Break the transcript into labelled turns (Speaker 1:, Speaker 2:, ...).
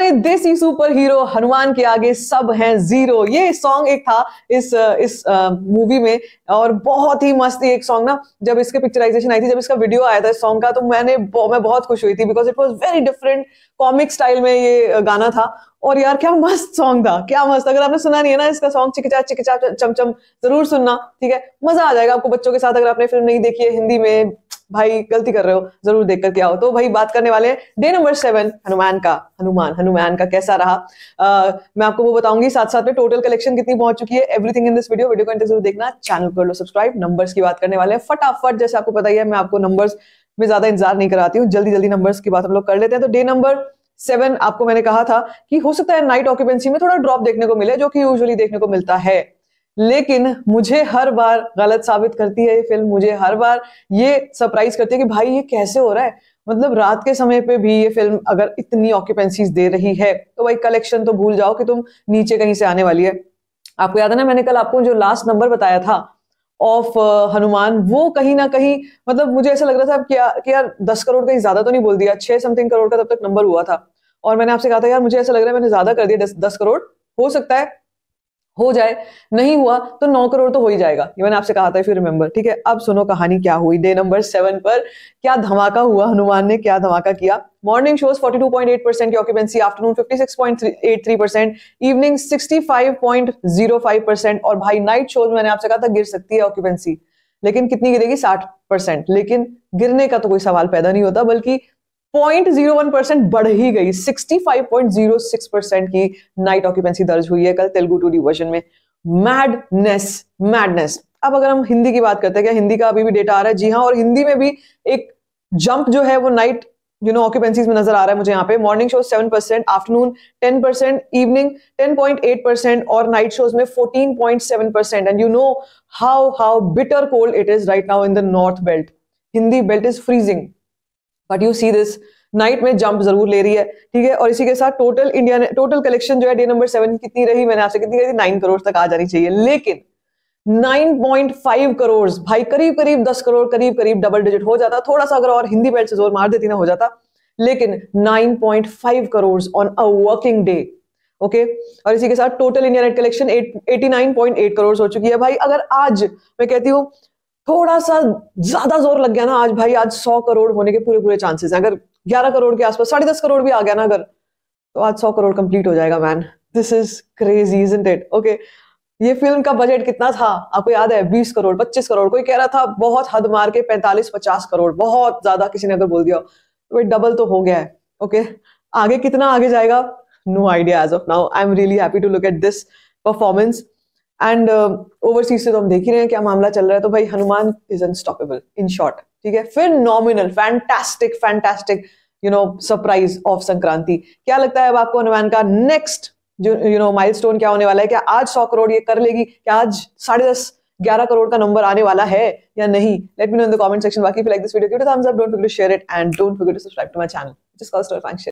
Speaker 1: हमारे देसी super hero Hanuman के आगे सब हैं जीरो ये सॉन्ग एक था इस इस मूवी में और बहुत ही मस्त एक सॉन्ग ना जब इसके पिक्चराइजेशन आई थी जब इसका वीडियो आया था इस सॉन्ग का तो मैंने मैं बहुत खुश हुई थी because it was very different comic style में ये गाना था और यार क्या मस्त सॉन्ग था क्या मस्त अगर आपने सुना नहीं है ना इसका सॉन्ग चिकचा चिकचा चमचम जरूर सुनना ठीक है मजा आ जाएगा आपको बच्चों के साथ अगर आपने फिल्म नहीं देखी है हिंदी में भाई गलती कर रहे हो जरूर देख करके आओ तो भाई बात करने वाले डे नंबर सेवन हनुमान का हनुमान हनुमान का कैसा रहा आ, मैं आपको वो बताऊंगी साथ साथ में टोटल कलेक्शन कितनी पहुंच चुकी है everything in this video video को जरूर देखना चैनल कर लो सब्सक्राइब नंबर्स की बात करने वाले हैं फटाफट जैसे आपको पता ही है मैं आपको नंबर्स में ज्यादा इंतजार नहीं कराती हूँ जल्दी जल्दी नंबर्स की बात हम लोग कर लेते हैं तो डे नंबर सेवन आपको मैंने कहा था कि हो सकता है नाइट ऑक्यूपेंसी में थोड़ा ड्रॉप देखने को मिले जो कि यूजुअली देखने को मिलता है लेकिन मुझे हर बार गलत साबित करती है ये फिल्म मुझे हर बार ये सरप्राइज करती है कि भाई ये कैसे हो रहा है मतलब रात के समय पे भी ये फिल्म अगर इतनी ऑक्यूपेंसीज दे रही है तो भाई कलेक्शन तो भूल जाओ कि तुम नीचे कहीं से आने वाली है आपको याद है ना मैंने कल आपको जो लास्ट नंबर बताया था ऑफ हनुमान वो कहीं ना कहीं मतलब मुझे ऐसा लग रहा था कि यार कि यार दस करोड़ कहीं ज्यादा तो नहीं बोल दिया छह समथिंग करोड़ का तब तक नंबर हुआ था और मैंने आपसे कहा था यार मुझे ऐसा लग रहा है मैंने ज्यादा कर दिया दस, दस करोड़ हो सकता है हो जाए नहीं हुआ तो नौ करोड़ तो हो ही जाएगा ये मैंने आपसे कहा था फिर रिमेंबर ठीक है अब सुनो कहानी क्या हुई डे नंबर सेवन पर क्या धमाका हुआ हनुमान ने क्या धमाका किया मॉर्निंग शोज 42.8 परसेंट की occupancy afternoon 56.83 percent evening 65.05 percent और भाई नाइट शोज मैंने आपसे कहा था गिर सकती है ऑक्यूपेंसी लेकिन कितनी गिरेगी साठ परसेंट लेकिन गिरने का तो कोई सवाल पैदा नहीं होता बल्कि 0.01 बढ़ ही गई 65.06 की नाइट ऑक्यूपेंसी दर्ज हुई है कल तेलुगु टू वर्जन में मैडनेस मैडनेस अब अगर हम हिंदी की बात करते हैं क्या हिंदी का अभी भी डेटा आ रहा है जी हाँ और हिंदी में भी एक जंप जो है वो नाइट यू नो ऑक्यूपेंसीज में नजर आ रहा है मुझे यहाँ पे morning shows seven percent afternoon ten percent evening ten point eight percent और नाइट शोज में fourteen point seven percent and you know how how bitter cold it is right now in the north belt Hindi belt is freezing but you see this night में jump जरूर ले रही है ठीक है और इसी के साथ टोटल इंडिया ने टोटल कलेक्शन जो है डे नंबर सेवन कितनी रही मैंने आपसे कितनी रही नाइन करोड़ तक आ जानी चाहिए लेकिन 9.5 करोड़ भाई करीब करीब 10 करोड़ करीब करीब डबल डिजिट हो जाता थोड़ा सा अगर और हिंदी बेल्ट से जोर मार देती ना हो जाता लेकिन 9.5 crore on a working day okay और इसी के साथ total India net collection 89.8 crore हो चुकी है भाई अगर आज मैं कहती हूँ थोड़ा सा ज्यादा जोर लग गया ना आज भाई आज सौ करोड़ होने के पूरे पूरे चांसेस हैं अगर ग्यारह करोड़ के आसपास साढ़े दस करोड़ भी आ गया ना अगर तो आज सौ करोड़ कंप्लीट हो जाएगा man this is crazy is it okay ये फिल्म का बजट कितना था आपको याद है बीस करोड़ पच्चीस करोड़ कोई कह रहा था बहुत हद मार के पैंतालीस पचास करोड़ बहुत ज्यादा किसी ने अगर बोल दिया तो भाई डबल तो हो गया है ओके आगे कितना आगे जाएगा no idea as of now I am really happy to look at this performance and overseas uh, से तो हम देख ही रहे हैं क्या मामला चल रहा है तो भाई Hanuman is unstoppable in short ठीक है फिर nominal fantastic fantastic you know surprise of Sankranti क्या लगता है अब आपको हनुमान का नेक्स्ट जो यू नो माइल क्या होने वाला है क्या आज सौ करोड़ ये कर लेगी क्या आज साढ़े दस ग्यारह करोड़ का नंबर आने वाला है या नहीं let me know in the comment section बाकी like this video give thumbs up don't forget to share it and don't forget to subscribe to my channel just call